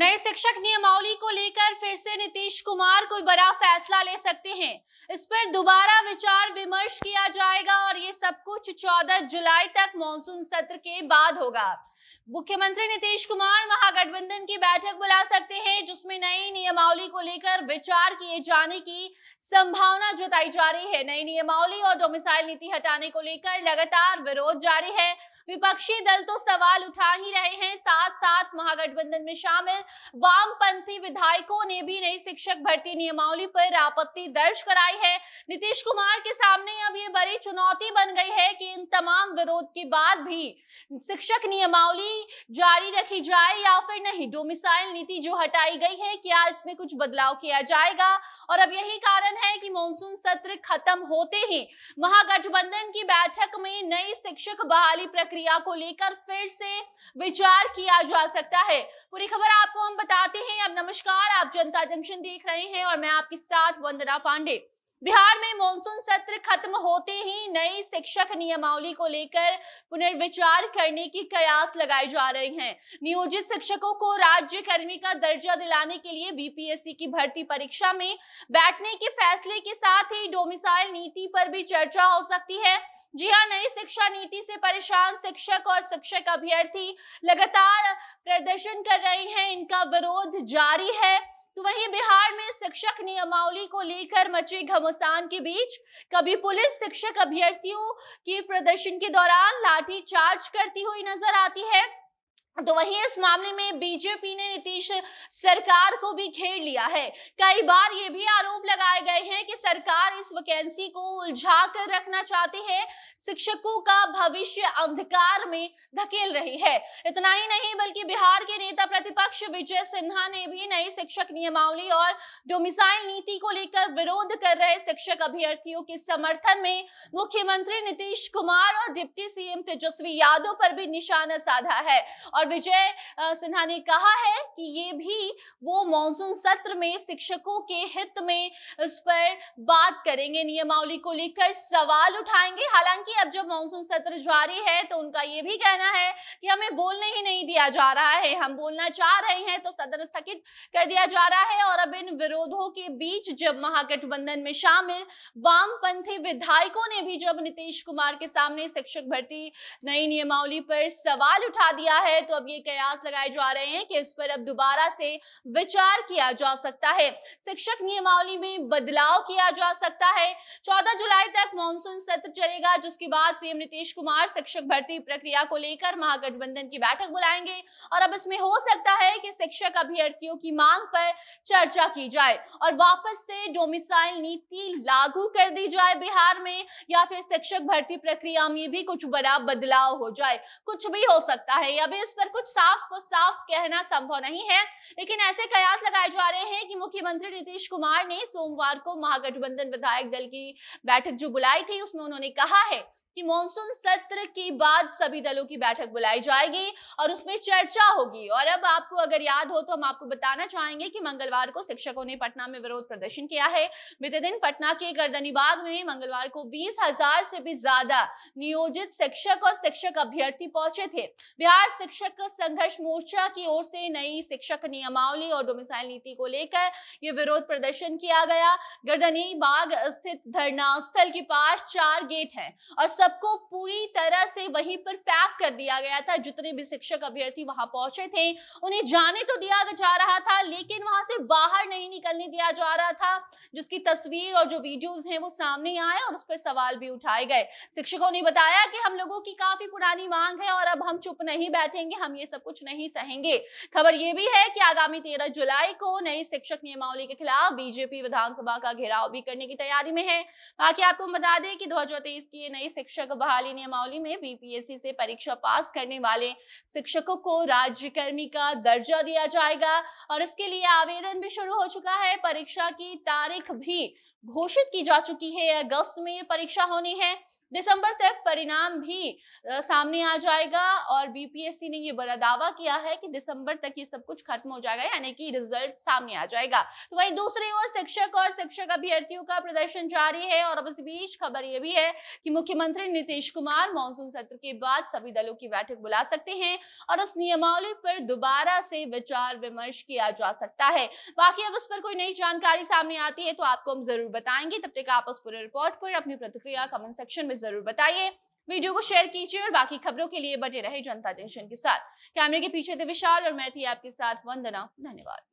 नए शिक्षक नियमावली को लेकर फिर से नीतीश कुमार कोई बड़ा फैसला ले सकते हैं इस पर दोबारा विचार विमर्श किया जाएगा और ये सब कुछ 14 जुलाई तक मॉनसून सत्र के बाद होगा मुख्यमंत्री नीतीश कुमार महागठबंधन की बैठक बुला सकते हैं जिसमें नई नियमावली को लेकर विचार किए जाने की संभावना जताई जा रही है नई नियमावली और डोमिसाइल नीति हटाने को लेकर लगातार विरोध जारी है विपक्षी दल तो सवाल उठा ही रहे हैं साथ साथ महागठबंधन में शामिल वामपंथी विधायकों ने भी नई शिक्षक भर्ती नियमावली पर आपत्ति दर्ज कराई है नीतीश कुमार के सामने अब ये बड़ी चुनौती बन गई है कि इन तमाम विरोध के बाद भी शिक्षक नियमावली जारी रखी जाए या फिर नहीं डोमिसाइल नीति जो हटाई गई है क्या इसमें कुछ बदलाव किया जाएगा और अब यही कारण है कि मानसून सत्र खत्म होते ही महागठबंधन की बैठक में नई शिक्षक बहाली प्रक्रिया प्रक्रिया को लेकर फिर से विचार किया जा सकता है पूरी खबर आपको हम बताते हैं अब नमस्कार आप जनता जंक्शन देख रहे हैं और मैं आपके साथ वंदना पांडे बिहार में मॉनसून सत्र खत्म होते ही नई शिक्षक नियमावली को लेकर पुनर्विचार करने की कयास लगाए जा रहे हैं नियोजित शिक्षकों को राज्य कर्मी का दर्जा दिलाने के लिए बीपीएससी की भर्ती परीक्षा में बैठने के फैसले के साथ ही डोमिसाइल नीति पर भी चर्चा हो सकती है जी हाँ नई शिक्षा नीति से परेशान शिक्षक और शिक्षक अभ्यर्थी लगातार प्रदर्शन कर रहे हैं इनका विरोध जारी है तो वहीं बिहार में शिक्षक नियमावली को लेकर मचे घमासान के बीच कभी पुलिस शिक्षक अभ्यर्थियों के प्रदर्शन के दौरान लाठी चार्ज करती हुई नजर आती है तो वहीं इस मामले में बीजेपी ने नीतीश सरकार को भी घेर लिया है कई बार ये भी आरोप वैकेंसी को उलझा कर रखना चाहते हैं शिक्षकों का भविष्य अंधकार में धकेल रही है इतना ही नहीं बल्कि बिहार के नेता प्रतिपक्ष विजय सिन्हा ने भी नई शिक्षक नियमावली और डोमिसाइल नीति को लेकर विरोध कर रहे शिक्षक अभ्यर्थियों के समर्थन में मुख्यमंत्री नीतीश कुमार और डिप्टी सीएम तेजस्वी यादव पर भी निशाना साधा है और विजय सिन्हा ने कहा है कि ये भी वो मानसून सत्र में शिक्षकों के हित में इस पर बात करेंगे नियमावली को लेकर सवाल उठाएंगे हालांकि अब जो मानसून सत्र जारी है तो उनका ये भी कहना है कि हमें बोलने ही नहीं दिया जा रहा है हम बोलना चाह रहे हैं तो सदन स्थगित कर दिया जा रहा है और अब इन विरोधों के बीच जब महागठबंधन में शामिल वामपंथी विधायकों ने भी जब नीतीश कुमार के सामने शिक्षक भर्ती नई नियमावली पर सवाल उठा दिया है तो अब ये कयास लगाए जा रहे हैं कि इस पर अब दोबारा से विचार किया जा सकता है शिक्षक नियमावली में बदलाव किया जा सकता है चौदह जुलाई तक मानसून सत्र चलेगा जिसकी इसके बाद सीएम नीतीश कुमार शिक्षक भर्ती प्रक्रिया को लेकर महागठबंधन की बैठक बुलाएंगे और अब इसमें हो सकता है कि शिक्षक अभ्यर्थियों की मांग पर चर्चा की जाए और वापस से डोमिसाइल नीति लागू कर दी जाए बिहार में या फिर शिक्षक भर्ती प्रक्रिया में भी कुछ बड़ा बदलाव हो जाए कुछ भी हो सकता है अभी इस पर कुछ साफ साफ कहना संभव नहीं है लेकिन ऐसे कयास लगाए जा रहे हैं कि मुख्यमंत्री नीतीश कुमार ने सोमवार को महागठबंधन विधायक दल की बैठक जो बुलाई थी उसमें उन्होंने कहा है कि मॉनसून सत्र के बाद सभी दलों की बैठक बुलाई जाएगी और उसमें चर्चा होगी और अब आपको अगर याद हो तो हम आपको बताना चाहेंगे कि मंगलवार को शिक्षकों ने पटना में विरोध प्रदर्शन किया है बीते दिन पटना के गर्दनीबाग में मंगलवार को बीस हजार से भी ज्यादा नियोजित शिक्षक और शिक्षक अभ्यर्थी पहुंचे थे बिहार शिक्षक संघर्ष मोर्चा की ओर से नई शिक्षक नियमावली और डोमिसाइल नीति को लेकर यह विरोध प्रदर्शन किया गया गर्दनीबाग स्थित धरना स्थल के पास चार गेट है और सब सबको पूरी तरह से वहीं पर पैक कर दिया गया था जितने भी शिक्षक अभ्यर्थी वहां पहुंचे थे उन्हें जाने तो दिया जा रहा था लेकिन वहां से बाहर नहीं निकलने दिया जा रहा था जिसकी तस्वीर और जो वीडियोज हैं वो सामने आए और उस पर सवाल भी उठाए गए शिक्षकों ने बताया कि हम लोगों की काफी पुरानी मांग है और अब हम चुप नहीं बैठेंगे हम ये सब कुछ नहीं सहेंगे खबर ये भी है कि आगामी तेरह जुलाई को नई शिक्षक नियमावली के खिलाफ बीजेपी विधानसभा का घेराव भी करने की तैयारी में है बाकी आपको बता दें कि दो की नई शिक्षक शिक्षक बहाली नियमावली में बीपीएससी से परीक्षा पास करने वाले शिक्षकों को राज्यकर्मी का दर्जा दिया जाएगा और इसके लिए आवेदन भी शुरू हो चुका है परीक्षा की तारीख भी घोषित की जा चुकी है अगस्त में ये परीक्षा होनी है दिसंबर तक परिणाम भी सामने आ जाएगा और बीपीएससी ने ये बड़ा दावा किया है कि दिसंबर तक ये सब कुछ खत्म हो जाएगा यानी कि रिजल्ट सामने आ जाएगा तो वहीं दूसरी ओर शिक्षक और शिक्षक अभ्यर्थियों का प्रदर्शन जारी है और अब इस बीच खबर ये भी है कि मुख्यमंत्री नीतीश कुमार मानसून सत्र के बाद सभी दलों की बैठक बुला सकते हैं और उस नियमावली पर दोबारा से विचार विमर्श किया जा सकता है बाकी अब उस पर कोई नई जानकारी सामने आती है तो आपको हम जरूर बताएंगे तब तक आप उस पूरे रिपोर्ट पर अपनी प्रतिक्रिया कमेंट सेक्शन में जरूर बताइए वीडियो को शेयर कीजिए और बाकी खबरों के लिए बने रहे जनता जंक्शन के साथ कैमरे के पीछे थे विशाल और मैं थी आपके साथ वंदना धन्यवाद